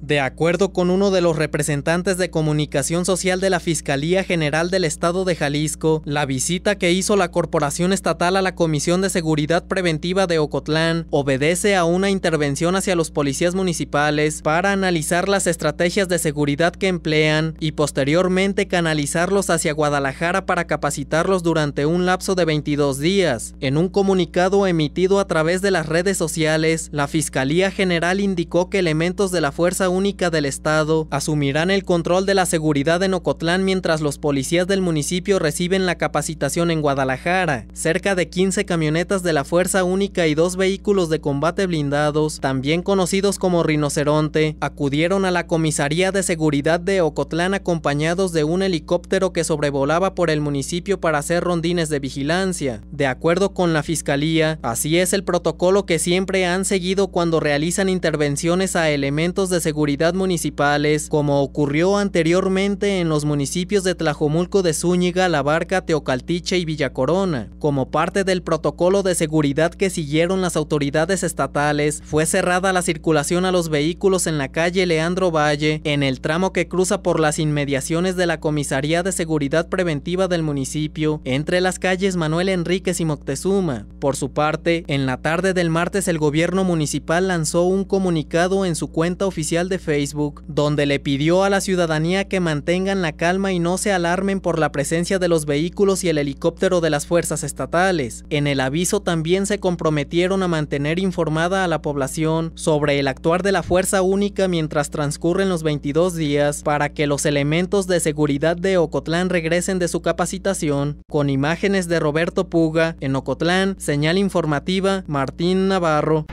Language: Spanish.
De acuerdo con uno de los representantes de comunicación social de la Fiscalía General del Estado de Jalisco, la visita que hizo la Corporación Estatal a la Comisión de Seguridad Preventiva de Ocotlán obedece a una intervención hacia los policías municipales para analizar las estrategias de seguridad que emplean y posteriormente canalizarlos hacia Guadalajara para capacitarlos durante un lapso de 22 días. En un comunicado emitido a través de las redes sociales, la Fiscalía General indicó que elementos de la Fuerza Única del Estado asumirán el control de la seguridad en Ocotlán mientras los policías del municipio reciben la capacitación en Guadalajara. Cerca de 15 camionetas de la Fuerza Única y dos vehículos de combate blindados, también conocidos como Rinoceronte, acudieron a la comisaría de seguridad de Ocotlán acompañados de un helicóptero que sobrevolaba por el municipio para hacer rondines de vigilancia. De acuerdo con la fiscalía, así es el protocolo que siempre han seguido cuando realizan intervenciones a elementos de seguridad seguridad municipales, como ocurrió anteriormente en los municipios de Tlajomulco de Zúñiga, La Barca, Teocaltiche y Villacorona. Como parte del protocolo de seguridad que siguieron las autoridades estatales, fue cerrada la circulación a los vehículos en la calle Leandro Valle, en el tramo que cruza por las inmediaciones de la Comisaría de Seguridad Preventiva del municipio, entre las calles Manuel Enríquez y Moctezuma. Por su parte, en la tarde del martes el gobierno municipal lanzó un comunicado en su cuenta oficial de Facebook, donde le pidió a la ciudadanía que mantengan la calma y no se alarmen por la presencia de los vehículos y el helicóptero de las fuerzas estatales. En el aviso también se comprometieron a mantener informada a la población sobre el actuar de la Fuerza Única mientras transcurren los 22 días para que los elementos de seguridad de Ocotlán regresen de su capacitación, con imágenes de Roberto Puga en Ocotlán, señal informativa Martín Navarro.